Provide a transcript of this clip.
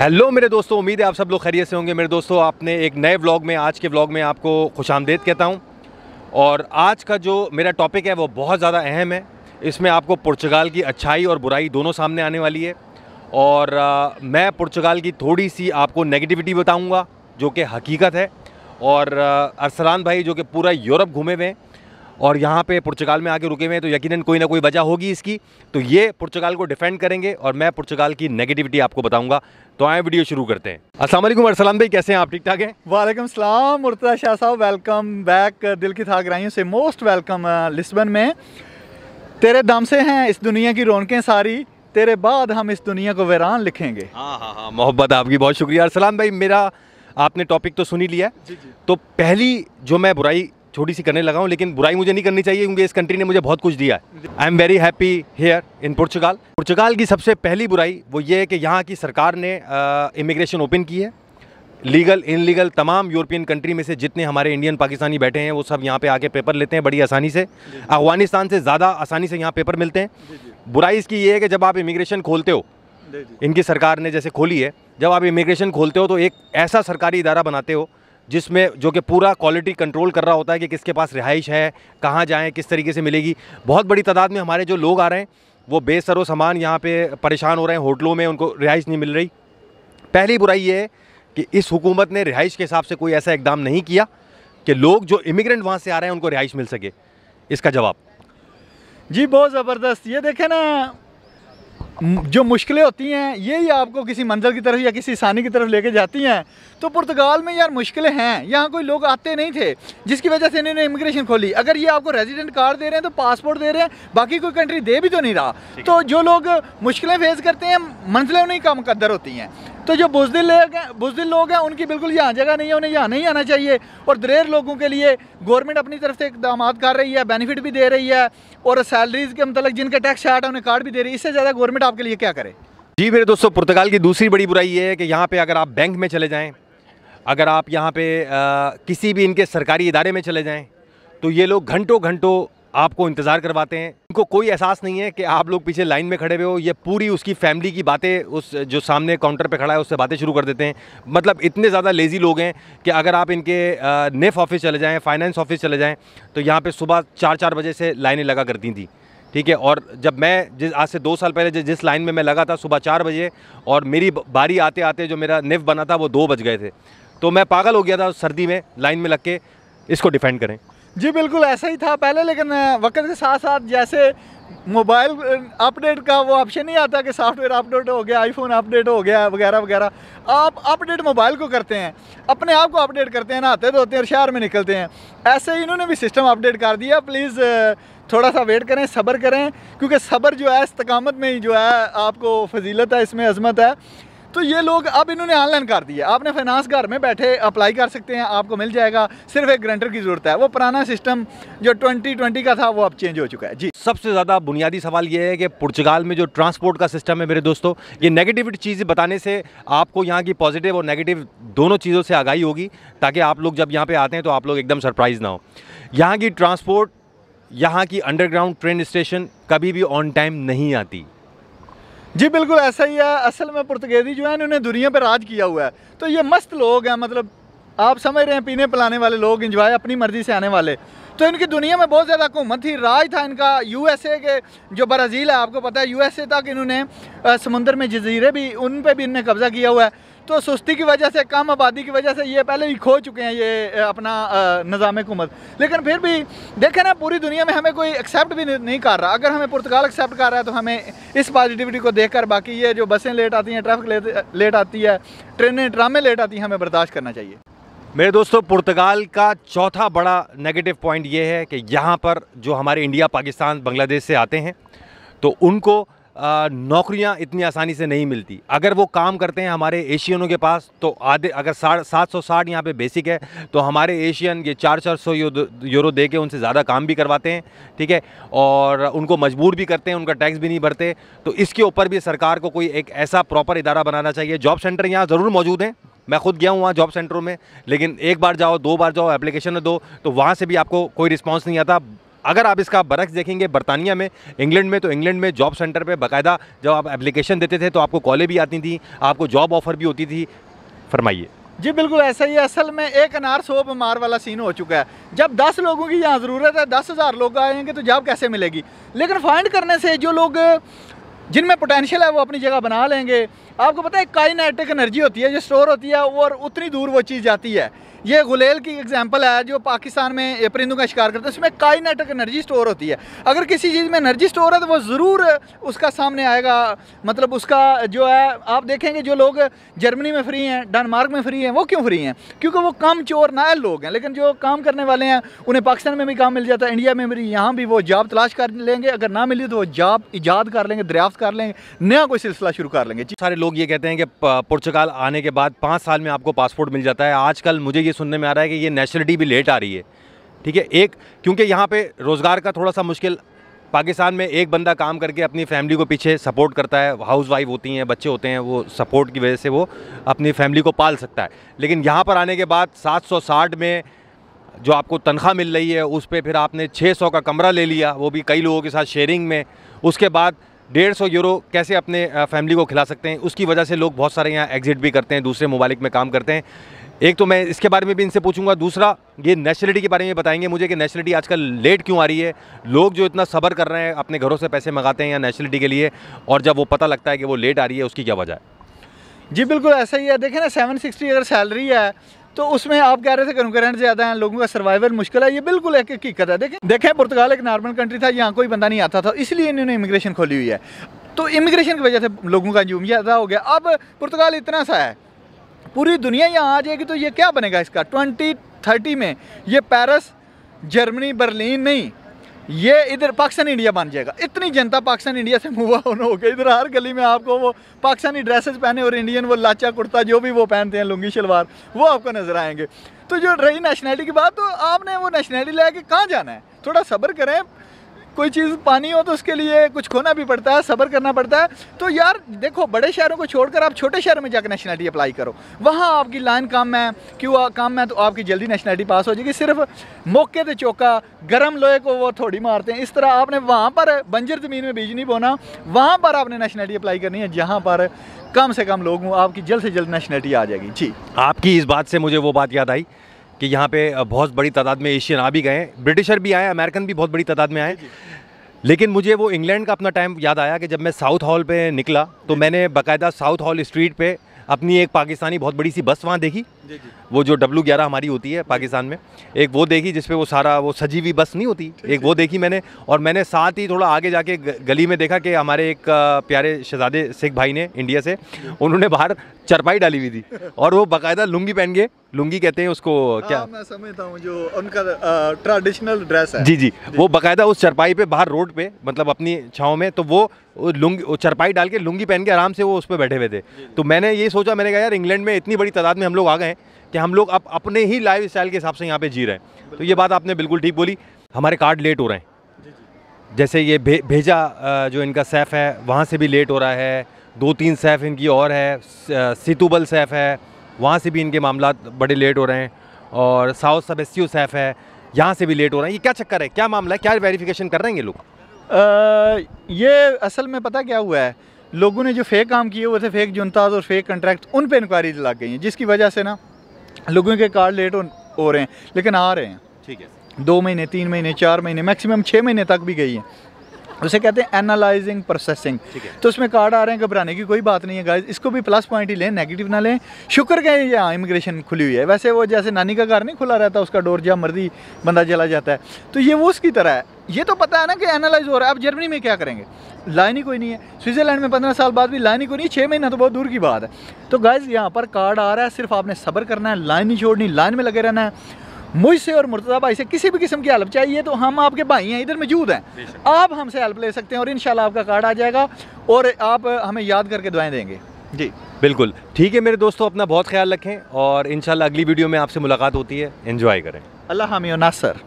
Hello मेरे दोस्तों उम्मीद है आप सब लोग खैरियत से होंगे मेरे दोस्तों आपने एक नए व्लॉग में आज के व्लॉग में आपको खुश आमदेद कहता हूँ और आज का जो मेरा टॉपिक है वो बहुत ज़्यादा अहम है इसमें आपको पुर्तगाल की अच्छाई और बुराई दोनों सामने आने वाली है और आ, मैं पुर्तगाल की थोड़ी सी आपको नेगेटिविटी बताऊँगा जो कि हकीकत है और अरसलान भाई जो कि पूरा यूरोप घूमे हुए हैं और यहाँ पे पुर्तगाल में आके रुके हुए हैं तो यकीनन कोई ना कोई वजह होगी इसकी तो ये पुर्तगाल को डिफेंड करेंगे और मैं पुर्तगाल की नेगेटिविटी आपको बताऊंगा तो आए वीडियो शुरू करते हैं असलम भाई कैसे हैं आप ठीक ठाक हैं वालेकुम सलाम मुर्तजा शाह साहब वेलकम बैक दिल की थागराइयों से मोस्ट वेलकम लिस्बन में तेरे दम से हैं इस दुनिया की रौनकें सारी तेरे बाद हम इस दुनिया को वैरान लिखेंगे हाँ हाँ हाँ मोहब्बत आपकी बहुत शुक्रिया अरसलाम भाई मेरा आपने टॉपिक तो सुनी लिया जी जी। तो पहली जो मैं बुराई छोटी सी करने लगा हूँ लेकिन बुराई मुझे नहीं करनी चाहिए क्योंकि इस कंट्री ने मुझे बहुत कुछ दिया है I am very happy here in Portugal पुर्तगाल की सबसे पहली बुराई वो ये है कि यहाँ की सरकार ने इमिग्रेशन ओपन की है लीगल इनलीगल तमाम यूरोपियन कंट्री में से जितने हमारे इंडियन पाकिस्तानी बैठे हैं वो सब यहाँ पे आके पेपर लेते हैं बड़ी आसानी से अफगानिस्तान से ज़्यादा आसानी से यहाँ पेपर मिलते हैं बुराई इसकी ये है कि जब आप इमिग्रेशन खोलते हो इनकी सरकार ने जैसे खोली है जब आप इमिग्रेशन खोलते हो तो एक ऐसा सरकारी इदारा बनाते हो जिसमें जो कि पूरा क्वालिटी कंट्रोल कर रहा होता है कि किसके पास रिहाइश है कहाँ जाएँ किस तरीके से मिलेगी बहुत बड़ी तादाद में हमारे जो लोग आ रहे हैं वो बेसरो सामान यहाँ पे परेशान हो रहे हैं होटलों में उनको रिहाइश नहीं मिल रही पहली बुराई ये है कि इस हुकूमत ने रिहाइश के हिसाब से कोई ऐसा इकदाम नहीं किया कि लोग जो इमिग्रेंट वहाँ से आ रहे हैं उनको रिहाइश मिल सके इसका जवाब जी बहुत ज़बरदस्त ये देखें ना जो मुश्किलें होती हैं यही आपको किसी मंजिल की तरफ या किसी आसानी की तरफ लेके जाती हैं तो पुर्तगाल में यार मुश्किलें हैं यहाँ कोई लोग आते नहीं थे जिसकी वजह से इन्होंने इमिग्रेशन खोली अगर ये आपको रेजिडेंट कार्ड दे रहे हैं तो पासपोर्ट दे रहे हैं बाकी कोई कंट्री दे भी तो नहीं रहा तो जो लोग मुश्किलें फेस करते हैं मंजिलें उन्हें कम कदर होती हैं तो जो बुजदिल लोग हैं बुजदिल लोग हैं उनकी बिल्कुल यहाँ जगह नहीं है उन्हें यहाँ नहीं आना चाहिए और दरेर लोगों के लिए गवर्नमेंट अपनी तरफ से इकदाम कर रही है बेनिफिट भी दे रही है और सैलरीज के मतलब जिनका टैक्स शार्ट है उन्हें कार्ड भी दे रही है इससे ज़्यादा गवर्नमेंट आपके लिए क्या करे जी मेरे दोस्तों पुर्तगाल की दूसरी बड़ी बुराई ये है कि यहाँ पर अगर आप बैंक में चले जाएँ अगर आप यहाँ पर किसी भी इनके सरकारी इदारे में चले जाएँ तो ये लोग घंटों घंटों आपको इंतज़ार करवाते हैं उनको कोई एहसास नहीं है कि आप लोग पीछे लाइन में खड़े हुए हो ये पूरी उसकी फैमिली की बातें उस जो सामने काउंटर पे खड़ा है उससे बातें शुरू कर देते हैं मतलब इतने ज़्यादा लेज़ी लोग हैं कि अगर आप इनके नेफ ऑफिस चले जाएँ फाइनेंस ऑफिस चले जाएँ तो यहाँ पर सुबह चार चार बजे से लाइनें लगा करती थी ठीक है और जब मैं जिस आज से दो साल पहले जिस लाइन में मैं लगा था सुबह चार बजे और मेरी बारी आते आते जो मेरा नेफ बना था वो दो बज गए थे तो मैं पागल हो गया था सर्दी में लाइन में लग के इसको डिफेंड करें जी बिल्कुल ऐसा ही था पहले लेकिन वक्त के साथ साथ जैसे मोबाइल अपडेट का वो ऑप्शन नहीं आता कि सॉफ्टवेयर अपडेट हो गया आईफोन अपडेट हो गया वगैरह वगैरह आप अपडेट मोबाइल को करते हैं अपने आप को अपडेट करते हैं नहाते धोते हैं और शहर में निकलते हैं ऐसे ही इन्होंने भी सिस्टम अपडेट कर दिया प्लीज़ थोड़ा सा वेट करें सब्र करें क्योंकि सब्र जो है इस्तकामत में ही जो है आपको फजीलत है इसमें अजमत है तो ये लोग अब इन्होंने ऑनलाइन कर दिया आपने फाइनेंस घर में बैठे अप्लाई कर सकते हैं आपको मिल जाएगा सिर्फ एक ग्रेंटर की ज़रूरत है वो पुराना सिस्टम जो ट्वेंटी ट्वेंटी का था वो अब चेंज हो चुका है जी सबसे ज़्यादा बुनियादी सवाल ये है कि पुर्तगाल में जो ट्रांसपोर्ट का सिस्टम है मेरे दोस्तों ये नेगेटिव चीज़ बताने से आपको यहाँ की पॉजिटिव और नेगेटिव दोनों चीज़ों से आगाही होगी ताकि आप लोग जब यहाँ पर आते हैं तो आप लोग एकदम सरप्राइज़ ना हो यहाँ की ट्रांसपोर्ट यहाँ की अंडरग्राउंड ट्रेन स्टेशन कभी भी ऑन टाइम नहीं आती जी बिल्कुल ऐसा ही है असल में पुर्तगेजी जो है इन्होंने दुनिया पर राज किया हुआ है तो ये मस्त लोग हैं मतलब आप समझ रहे हैं पीने पिलाने वाले लोग इंजॉय अपनी मर्ज़ी से आने वाले तो इनकी दुनिया में बहुत ज़्यादा हुकूमत थी राज था इनका यूएसए के जो ब्राज़ील है आपको पता है यूएसए तक इन्होंने समुंदर में जजीरे भी उन पर भी इनने कब्ज़ा किया हुआ है तो सुस्ती की वजह से कम आबादी की वजह से ये पहले ही खो चुके हैं ये अपना निज़ाम हुकूमत लेकिन फिर भी देखें ना पूरी दुनिया में हमें कोई एक्सेप्ट भी नहीं कर रहा अगर हमें पुर्तगाल एक्सेप्ट कर रहा है तो हमें इस पॉजिटिविटी को देख कर बाकी ये जो बसें लेट आती हैं ट्रैफिक लेट, लेट आती है ट्रेनें ड्रामे लेट आती हैं हमें बर्दाश्त करना चाहिए मेरे दोस्तों पुर्तगाल का चौथा बड़ा नेगेटिव पॉइंट ये है कि यहाँ पर जो हमारे इंडिया पाकिस्तान बांग्लादेश से आते हैं तो उनको नौकरियां इतनी आसानी से नहीं मिलती अगर वो काम करते हैं हमारे एशियनों के पास तो आधे अगर साढ़ सात सौ साठ यहाँ पर बेसिक है तो हमारे एशियन ये चार चार सौ यूरो दे के उनसे ज़्यादा काम भी करवाते हैं ठीक है और उनको मजबूर भी करते हैं उनका टैक्स भी नहीं भरते तो इसके ऊपर भी सरकार को कोई एक ऐसा प्रॉपर इदारा बनाना चाहिए जॉब सेंटर यहाँ ज़रूर मौजूद हैं मैं खुद गया हूँ वहाँ जॉब सेंटरों में लेकिन एक बार जाओ दो बार जाओ एप्लीकेशन दो तो वहाँ से भी आपको कोई रिस्पॉन्स नहीं आता अगर आप इसका बरक्स देखेंगे बरतानिया में इंग्लैंड में तो इंग्लैंड में जॉब सेंटर पर बाकायदा जब आप एप्लीकेशन देते थे तो आपको कॉलें भी आती थी आपको जॉब ऑफर भी होती थी फरमाइए जी बिल्कुल ऐसा ही असल में एक अनार सौ बीमार वाला सीन हो चुका है जब दस लोगों की यहाँ ज़रूरत है दस हज़ार लोग आएंगे तो जॉब कैसे मिलेगी लेकिन फाइंड करने से जो लोग जिनमें पोटेंशियल है वो अपनी जगह बना लेंगे आपको पता है काइनेटिक एनर्जी होती है जो स्टोर होती है और उतनी दूर वो चीज़ जाती है ये गुलेल की एग्जांपल है जो पाकिस्तान में परिंदों का शिकार करता है उसमें काइनेटिक एनर्जी स्टोर होती है अगर किसी चीज़ में एनर्जी स्टोर है तो वो ज़रूर उसका सामने आएगा मतलब उसका जो है आप देखेंगे जो लोग जर्मनी में फ्री हैं डनमार्क में फ्री हैं वो क्यों फ्री हैं क्योंकि वो कम चोर नायल लोग हैं लेकिन जो काम करने वाले हैं उन्हें पाकिस्तान में भी काम मिल जाता है इंडिया में भी यहाँ भी वो जॉब तलाश कर लेंगे अगर ना मिली तो वो जॉब ईजाद कर लेंगे दरियाफ्त कर लेंगे नया कोई सिलसिला शुरू कर लेंगे सारे लोग ये कहते हैं कि पुर्तगाल आने के बाद पाँच साल में आपको पासपोर्ट मिल जाता है आजकल मुझे ये सुनने में आ रहा है कि ये नेशनलिटी भी लेट आ रही है ठीक है एक क्योंकि यहाँ पे रोज़गार का थोड़ा सा मुश्किल पाकिस्तान में एक बंदा काम करके अपनी फैमिली को पीछे सपोर्ट करता है हाउस वाइफ होती हैं बच्चे होते हैं वो सपोर्ट की वजह से वो अपनी फैमिली को पाल सकता है लेकिन यहाँ पर आने के बाद सात में जो आपको तनख्वाह मिल रही है उस पर फिर आपने छः का कमरा ले लिया वो भी कई लोगों के साथ शेयरिंग में उसके बाद डेढ़ सौ यूरो कैसे अपने फैमिली को खिला सकते हैं उसकी वजह से लोग बहुत सारे यहाँ एग्जिट भी करते हैं दूसरे ममालिक में काम करते हैं एक तो मैं इसके बारे में भी इनसे पूछूंगा दूसरा ये नेशनलिटी के बारे में बताएंगे मुझे कि नेशनलिटी आजकल लेट क्यों आ रही है लोग जो इतना सबर कर रहे हैं अपने घरों से पैसे मंगाते हैं या नेशनलिटी के लिए और जब वो पता लगता है कि वो लेट आ रही है उसकी क्या वजह है जी बिल्कुल ऐसा ही है देखें ना सेवन सिक्सटी अगर सैलरी है तो उसमें आप कह रहे थे कंकरेंट ज़्यादा हैं लोगों का सर्वाइवल मुश्किल है ये बिल्कुल एक हकीकत है देखें देखें पुर्तगाल एक नॉर्मल कंट्री था यहाँ कोई बंदा नहीं आता था इसलिए इन्होंने इमिग्रेशन खोली हुई है तो इमिग्रेशन की वजह से लोगों का जूम ज़्यादा हो गया अब पुर्तगाल इतना सा है पूरी दुनिया यहाँ आ जाएगी तो ये क्या बनेगा इसका ट्वेंटी थर्टी में ये पेरिस जर्मनी बर्लिन नहीं ये इधर पाकिस्तान इंडिया बन जाएगा इतनी जनता पाकिस्तान इंडिया से मुआ ऑन हो गया इधर हर गली में आपको वो पाकिस्तानी ड्रेसेस पहने और इंडियन वो लाचा कुर्ता जो भी वो पहनते हैं लुंगी शलवार वो आपको नज़र आएंगे तो जो रही नेशनैलिटी की बात तो आपने वो नेशनैलिटी लेके कहाँ जाना है थोड़ा सब्र करें कोई चीज़ पानी हो तो उसके लिए कुछ खोना भी पड़ता है सब्र करना पड़ता है तो यार देखो बड़े शहरों को छोड़कर आप छोटे शहर में जाकर नेशनलिटी अप्लाई करो वहाँ आपकी लाइन काम है क्यों काम है तो आपकी जल्दी नेशनलिटी पास हो जाएगी सिर्फ मौके से चौका गर्म लोहे को वो थोड़ी मारते हैं इस तरह आपने वहाँ पर बंजर ज़मीन में बीज नहीं बोना वहाँ पर आपने नेशनलिटी अप्लाई करनी है जहाँ पर कम से कम लोग आपकी जल्द से जल्द नेशनलिटी आ जाएगी जी आपकी इस बात से मुझे वो बात याद आई कि यहाँ पे बहुत बड़ी तादाद में एशियन आ भी गए ब्रिटिशर भी आए अमेरिकन भी बहुत बड़ी तादाद में आए लेकिन मुझे वो इंग्लैंड का अपना टाइम याद आया कि जब मैं साउथ हॉल पे निकला तो मैंने बाकायदा साउथ हॉल स्ट्रीट पे अपनी एक पाकिस्तानी बहुत बड़ी सी बस वहाँ देखी वो जो डब्लू ग्यारह हमारी होती है पाकिस्तान में एक वो देखी जिसपे वो सारा वो सजी हुई बस नहीं होती एक वो देखी मैंने और मैंने साथ ही थोड़ा आगे जाके गली में देखा कि हमारे एक प्यारे शहजादे सिख भाई ने इंडिया से उन्होंने बाहर चरपाई डाली हुई थी और वो बाकायदा लुंगी पहन के लुंगी कहते हैं उसको क्या आ, हाँ, मैं समझता हूँ जो उनका ट्रेडिशनल ड्रेस है जी जी, जी। वो बाकायदा उस चरपाई पे बाहर रोड पे मतलब अपनी छाव में तो वो लुंगी चरपाई डाल के लुंगी पहन के आराम से वो उस पर बैठे हुए थे तो मैंने ये सोचा मैंने कहा यार इंग्लैंड में इतनी बड़ी तादाद में हम लोग आ गए कि हम लोग अब अपने ही लाइफ स्टाइल के हिसाब से यहाँ पे जी रहे हैं तो ये बात आपने बिल्कुल ठीक बोली हमारे कार्ड लेट हो रहे हैं जैसे ये भे, भेजा जो इनका सैफ है वहाँ से भी लेट हो रहा है दो तीन सैफ इनकी और है सीतुबल सैफ है वहाँ से भी इनके मामला बड़े लेट हो रहे हैं और साउथ सबेस्यू सैफ है यहाँ से भी लेट हो रहे हैं ये क्या चक्कर है क्या मामला है क्या वेरिफिकेशन कर रहे हैं ये लोग ये असल में पता क्या हुआ है लोगों ने जो फेक काम किए हुए थे फेक जुनताज और फेक कंट्रैक्ट उन पर इंक्वायरीज लग गई हैं जिसकी वजह से ना लोगों के कार्ड लेट हो रहे हैं लेकिन आ रहे हैं ठीक है दो महीने तीन महीने चार महीने मैक्सिमम छः महीने तक भी गई हैं उसे कहते हैं एनालाइजिंग प्रोसेसिंग तो उसमें कार्ड आ रहे हैं घबराने की कोई बात नहीं है गाइज इसको भी प्लस पॉइंट ही लें नेगेटिव ना लें शुक्र कहें यहाँ इमिग्रेशन खुली हुई है वैसे वो जैसे नानी का घर नहीं खुला रहता उसका डोर जहाँ मर्जी बंदा चला जाता है तो ये वो उसकी तरह है ये तो पता है ना कि एनालाइज हो रहा है आप जर्मनी में क्या करेंगे लाइन ही कोई नहीं है स्विट्ज़रलैंड में पंद्रह साल बाद भी लाइन ही कोई नहीं छः महीना तो बहुत दूर की बात है तो गाइज़ यहाँ पर कार्ड आ रहा है सिर्फ आपने सब्र करना है लाइन ही छोड़नी लाइन में लगे रहना है मुझसे और मुर्तजा भाई से किसी भी किस्म की हेल्प चाहिए तो हम आपके भाई हैं इधर मौजूद हैं आप हमसे हेल्प ले सकते हैं और इन आपका कार्ड आ जाएगा और आप हमें याद करके दुआएं देंगे जी बिल्कुल ठीक है मेरे दोस्तों अपना बहुत ख्याल रखें और इन अगली वीडियो में आपसे मुलाकात होती है इन्जॉय करें अल्लाह हामी नासर